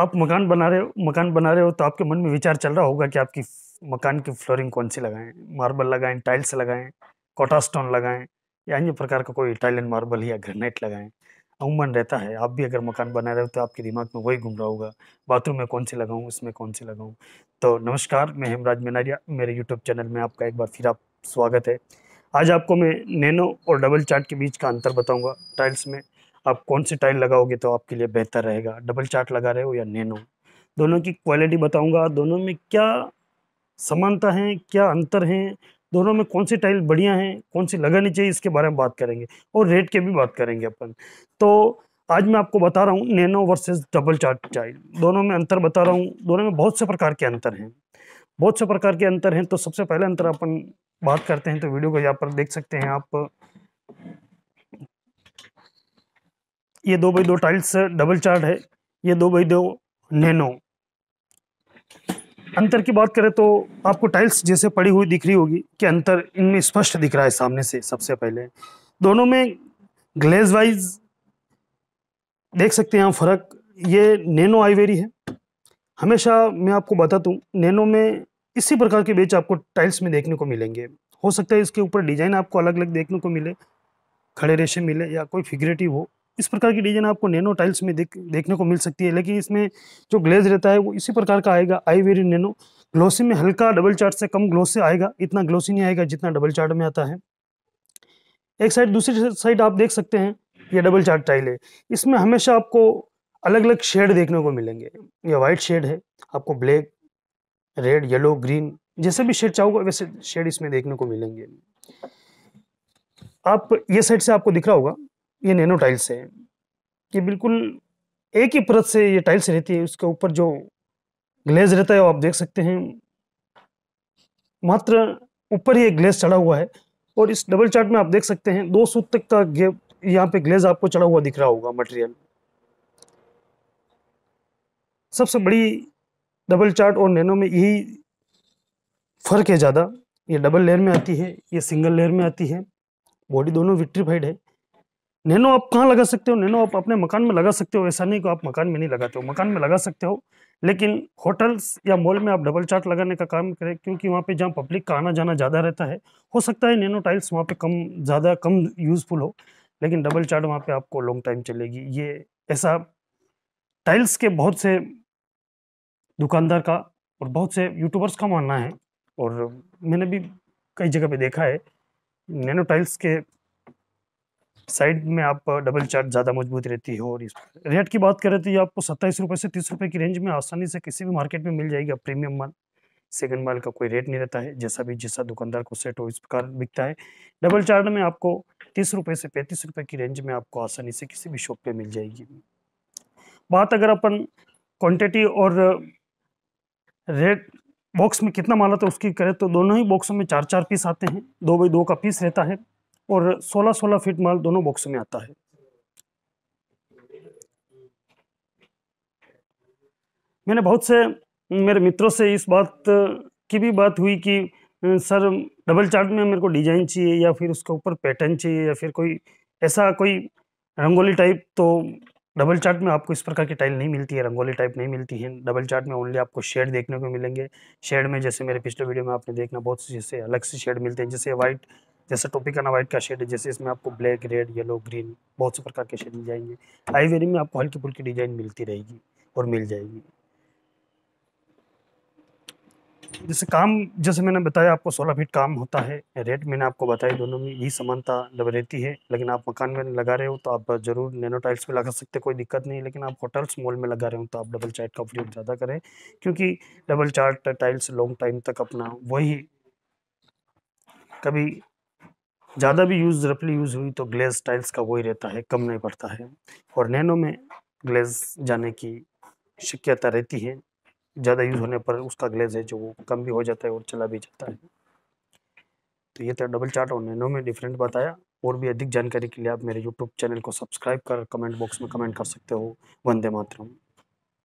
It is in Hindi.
आप मकान बना रहे हो मकान बना रहे हो तो आपके मन में विचार चल रहा होगा कि आपकी मकान की फ्लोरिंग कौन सी लगाएं मार्बल लगाएं टाइल्स लगाएं कोटा स्टोन लगाएं या अन्य प्रकार का कोई इटालियन मार्बल या ग्रेनाइट लगाएं अमूमन रहता है आप भी अगर मकान बना रहे हो तो आपके दिमाग में वही घूम रहा होगा बाथरूम में कौन से लगाऊँ उसमें कौन से लगाऊँ तो नमस्कार मैं हेमराज मेनारिया मेरे यूट्यूब चैनल में आपका एक बार फिर आप स्वागत है आज आपको मैं नैनो और डबल चार्ट के बीच का अंतर बताऊँगा टाइल्स में आप कौन सी टाइल लगाओगे तो आपके लिए बेहतर रहेगा डबल चार्ट लगा रहे हो या नैनो दोनों की क्वालिटी बताऊंगा दोनों में क्या समानता है क्या अंतर है दोनों में कौन सी टाइल बढ़िया है कौन सी लगानी चाहिए इसके बारे में बात करेंगे और रेट के भी बात करेंगे अपन तो आज मैं आपको बता रहा हूँ nano versus double chart tile दोनों में अंतर बता रहा हूँ दोनों में बहुत से प्रकार के अंतर हैं बहुत से प्रकार के अंतर हैं तो सबसे पहले अंतर अपन बात करते हैं तो वीडियो को यहाँ पर देख सकते हैं आप ये दो बाई दो टाइल्स डबल चार्ट है ये दो बाई दो नैनो अंतर की बात करें तो आपको टाइल्स जैसे पड़ी हुई दिख रही होगी कि अंतर इनमें स्पष्ट दिख रहा है सामने से सबसे पहले दोनों में ग्लेज वाइज देख सकते हैं आप फर्क ये नैनो आईवेरी है हमेशा मैं आपको बता दूँ नैनो में इसी प्रकार के बेच आपको टाइल्स में देखने को मिलेंगे हो सकता है इसके ऊपर डिजाइन आपको अलग अलग देखने को मिले खड़े रेशे मिले या कोई फिगरेटिव हो इस प्रकार की डिजाइन आपको नैनो टाइल्स में देख देखने को मिल सकती है लेकिन इसमें जो ग्लेज रहता है वो इसी प्रकार का आएगा आई वेरी नैनो ग्लोसी में हल्का डबल चार्ट से कम ग्लोस से आएगा इतना ग्लोसी नहीं आएगा जितना डबल चार्ट में आता है एक साइड दूसरी साइड आप देख सकते हैं ये डबल चार्ट टाइल है इसमें हमेशा आपको अलग अलग शेड देखने को मिलेंगे ये व्हाइट शेड है आपको ब्लैक रेड येलो ग्रीन जैसे भी शेड चाहोगे वैसे शेड इसमें देखने को मिलेंगे आप ये साइड से आपको दिख रहा होगा ये नैनो टाइल्स है ये बिल्कुल एक ही परत से ये टाइल्स रहती है उसके ऊपर जो ग्लेज रहता है वो आप देख सकते हैं मात्र ऊपर ही एक ग्लेज चढ़ा हुआ है और इस डबल चार्ट में आप देख सकते हैं दो सूत तक का गेप यहाँ पे ग्लेज आपको चढ़ा हुआ दिख रहा होगा मटेरियल सबसे बड़ी डबल चार्ट और नैनो में यही फ़र्क है ज़्यादा ये डबल लेयर में आती है ये सिंगल लेयर में आती है बॉडी दोनों विक्ट्रीफाइड है नैनो आप कहाँ लगा सकते हो नैनो आप अपने मकान में लगा सकते हो ऐसा नहीं कि आप मकान में नहीं लगाते हो मकान में लगा सकते हो लेकिन होटल्स या मॉल में आप डबल चार्ट लगाने का काम करें क्योंकि वहाँ पे जहाँ पब्लिक का आना जाना ज़्यादा रहता है हो सकता है नैनो टाइल्स वहाँ पे कम ज़्यादा कम यूज़फुल हो लेकिन डबल चार्ट वहाँ पर आपको लॉन्ग टाइम चलेगी ये ऐसा टाइल्स के बहुत से दुकानदार का और बहुत से यूट्यूबर्स का मानना है और मैंने भी कई जगह पर देखा है नैनो टाइल्स के साइड में आप डबल चार्ज ज़्यादा मजबूत रहती है और इस रेट की बात करें तो ये आपको सत्ताईस रुपये से तीस रुपये की रेंज में आसानी से किसी भी मार्केट में मिल जाएगी प्रीमियम माल सेकंड माल का कोई रेट नहीं रहता है जैसा भी जैसा दुकानदार को सेट हो इस प्रकार बिकता है डबल चार्ज में आपको तीस रुपये से पैंतीस रुपये की रेंज में आपको आसानी से किसी भी शॉप पर मिल जाएगी बात अगर अपन क्वान्टिटी और रेट बॉक्स में कितना माल आता है उसकी करें तो दोनों ही बॉक्सों में चार चार पीस आते हैं दो बाई दो का पीस रहता है और 16-16 फीट माल दोनों बॉक्स में आता है मैंने बहुत से मेरे मित्रों से इस बात की भी बात हुई कि सर डबल चार्ट में मेरे को डिजाइन चाहिए या फिर उसके ऊपर पैटर्न चाहिए या फिर कोई ऐसा कोई रंगोली टाइप तो डबल चार्ट में आपको इस प्रकार की टाइल नहीं मिलती है रंगोली टाइप नहीं मिलती है डबल चार्ट में ओनली आपको शेड देखने को मिलेंगे शेड में जैसे मेरे पिछले वीडियो में आपने देखना बहुत से जैसे अलग से शेड मिलते हैं जैसे वाइट जैसे टोपी का वाइट का शेड है जैसे इसमें आपको ब्लैक रेड येलो ग्रीन बहुत से प्रकार के शेड मिल जाएंगे आई वेरी में आपको हल्की फुल्की डिजाइन मिलती रहेगी और मिल जाएगी जैसे काम जैसे मैंने बताया आपको सोलह फीट काम होता है रेट मैंने आपको बताया दोनों में यही समानता रहती है लेकिन आप मकान में लगा रहे हो तो आप जरूर नैनो टाइल्स में लगा सकते कोई दिक्कत नहीं लेकिन आप होटल्स मॉल में लगा रहे हो तो आप डबल चार्ट का प्रयोग ज़्यादा करें क्योंकि double chart tiles long time तक अपना वही कभी ज़्यादा भी यूज़ रफली यूज़ हुई तो ग्लेज टाइल्स का वही रहता है कम नहीं पड़ता है और नैनो में ग्लेज जाने की शक्यता रहती है ज़्यादा यूज़ होने पर उसका ग्लेज है जो वो कम भी हो जाता है और चला भी जाता है तो ये था डबल चार्ट और नैनो में डिफरेंट बताया और भी अधिक जानकारी के लिए आप मेरे यूट्यूब चैनल को सब्सक्राइब कर कमेंट बॉक्स में कमेंट कर सकते हो वंदे मातरम